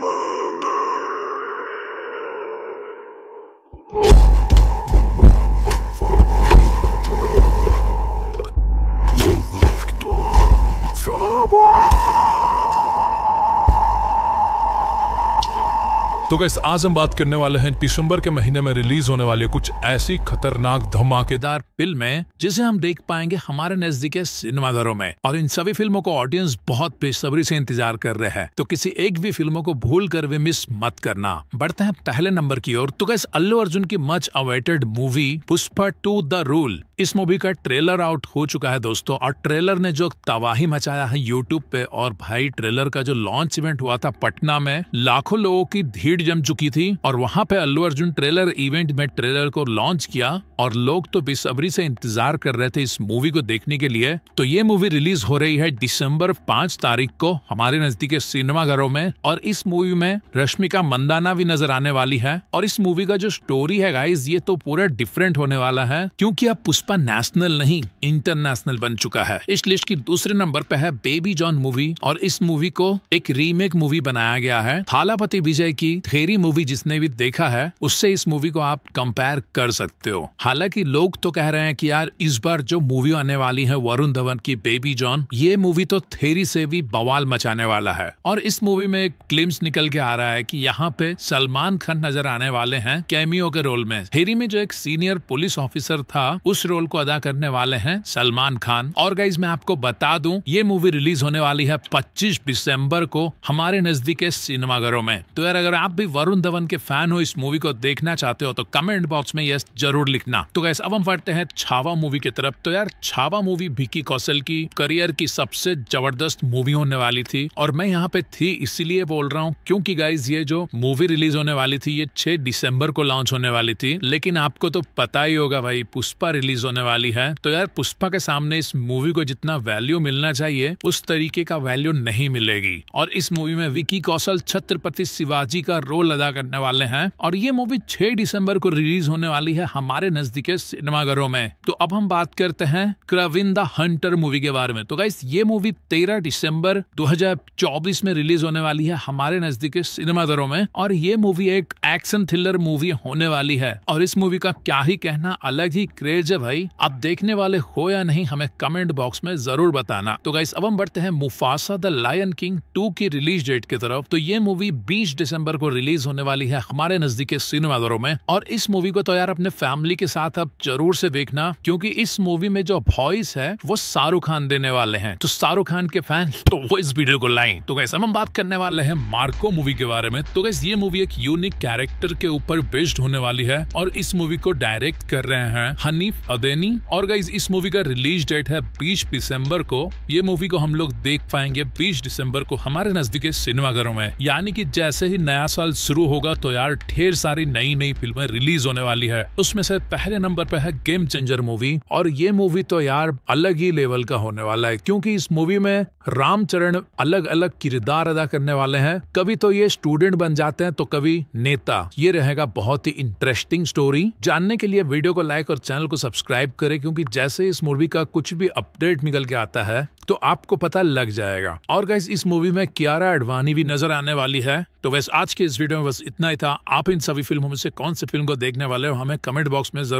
Mama! तो gas आज हम बात करने वाले हैं दिसंबर के महीने में रिलीज होने वाले कुछ ऐसी खतरनाक धमाकेदार फिल्में जिसे हम देख पाएंगे हमारे नजदीक सिनेमाघरों में और इन सभी फिल्मों को ऑडियंस बहुत बेसब्री से इंतजार कर रहे हैं तो किसी एक भी फिल्मों को भूल कर वे मिस मत करना बढ़ते हैं पहले नंबर की ओर तो गैस अल्लू अर्जुन की much awaited movie Pushpa two the rule इस मूवी का ट्रेलर आउट हो चुका है दोस्तों और ट्रेलर ने जो तबाही मचाया है यूट्यूब पे और भाई ट्रेलर का जो लॉन्च इवेंट हुआ था पटना में लाखों लोगों की भीड़ जम चुकी थी और वहां पे अल्लू अर्जुन ट्रेलर इवेंट में ट्रेलर को लॉन्च किया और लोग तो बेसब्री से इंतजार कर रहे थे इस मूवी को देखने के लिए तो ये मूवी रिलीज हो रही है दिसंबर पांच तारीख को हमारे नजदीक सिनेमाघरों में और इस मूवी में रश्मिका मंदाना भी नजर आने वाली है और इस मूवी का जो स्टोरी है गाइज ये तो पूरा डिफरेंट होने वाला है क्योंकि अब पुष्प भाजपा नेशनल नहीं इंटरनेशनल बन चुका है इस लिस्ट की दूसरे नंबर पे है बेबी जॉन मूवी और इस मूवी को एक रीमेक मूवी बनाया गया है थालापति विजय की थेरी मूवी जिसने भी देखा है उससे इस मूवी को आप कंपेयर कर सकते हो हालांकि लोग तो कह रहे हैं की यार इस बार जो मूवी आने वाली है वरुण धवन की बेबी जॉन ये मूवी तो थेरी से भी बवाल मचाने वाला है और इस मूवी में एक क्लिम्स निकल के आ रहा है की यहाँ पे सलमान खान नजर आने वाले हैं कैमियो के रोल में थेरी में जो एक सीनियर पुलिस ऑफिसर था उस रोल रोल को अदा करने वाले हैं सलमान खान और गाइज मैं आपको बता दूं ये मूवी रिलीज होने वाली है 25 दिसंबर को हमारे नजदीक के सिनेमाघरों में तो यार अगर आप भी वरुण धवन के फैन हो इस मूवी को देखना चाहते हो तो कमेंट बॉक्स में यस जरूर लिखना तो गैस अब हम बढ़ते हैं छावा मूवी की तरफ तो यार छावा मूवी भिकी कौशल की करियर की सबसे जबरदस्त मूवी होने वाली थी और मैं यहाँ पे थी इसीलिए बोल रहा हूँ क्योंकि गाइज ये जो मूवी रिलीज होने वाली थी ये छह दिसंबर को लॉन्च होने वाली थी लेकिन आपको तो पता ही होगा भाई पुष्पा रिलीज होने वाली है तो यार पुष्पा के सामने इस मूवी को जितना वैल्यू मिलना चाहिए उस तरीके का वैल्यू नहीं मिलेगी और इस मूवी में विकी कौशल छत्रपति शिवाजी का रोल अदा करने वाले हैं और ये मूवी 6 दिसंबर को रिलीज होने वाली है हमारे नजदीक सिनेमाघरों में तो अब हम बात करते हैं क्रविन हंटर मूवी के बारे में तो गाइस ये मूवी 13 दिसंबर 2024 में रिलीज होने वाली है हमारे नजदीक सिनेमाघरों में और ये मूवी एक एक्शन थ्रिलर मूवी होने वाली है और इस मूवी का क्या ही कहना अलग ही क्रेज है भाई आप देखने वाले हो या नहीं हमें कमेंट बॉक्स में जरूर बताना तो गाइस अब हम बढ़ते हैं Mufasa the Lion King two की रिलीज डेट की तरफ तो ये मूवी बीस दिसंबर को रिलीज होने वाली है हमारे नजदीक नजदीकी सिनेमाघरों में और इस मूवी को तो यार अपने फैमिली के साथ अब जरूर से देखना क्योंकि इस मूवी में जो वॉइस है वो शाहरुख खान देने वाले हैं तो शाहरुख खान के फैन तो वो इस वीडियो को लाए तो गैस अब हम बात करने वाले हैं मार्को मूवी के बारे में तो गैस ये मूवी एक यूनिक कैरेक्टर कैरेक्टर के ऊपर बेस्ड होने वाली है और इस मूवी को डायरेक्ट कर रहे हैं हनीफ अदेनी और गाइज इस मूवी का रिलीज डेट है बीस दिसंबर को ये मूवी को हम लोग देख पाएंगे बीस दिसंबर को हमारे नजदीक सिनेमाघरों में यानी की जैसे ही नया साल शुरू होगा तो यार ढेर सारी नई नई फिल्म रिलीज होने वाली है उसमें से पहले नंबर पर है गेम चेंजर मूवी और ये मूवी तो यार अलग ही लेवल का होने वाला है क्योंकि इस मूवी में रामचरण अलग अलग किरदार अदा करने वाले हैं कभी तो ये स्टूडेंट बन जाते हैं तो कभी नेता सकता ये रहेगा बहुत ही इंटरेस्टिंग स्टोरी जानने के लिए वीडियो को लाइक और चैनल को सब्सक्राइब करें क्योंकि जैसे इस मूवी का कुछ भी अपडेट निकल के आता है तो आपको पता लग जाएगा और गैस इस मूवी में कियारा अडवाणी भी नजर आने वाली है तो वैसे आज के इस वीडियो में बस इतना ही था आप इन सभी फिल्मों में से कौन सी फिल्म को देखने वाले हो हमें कमेंट बॉक्स में जरूर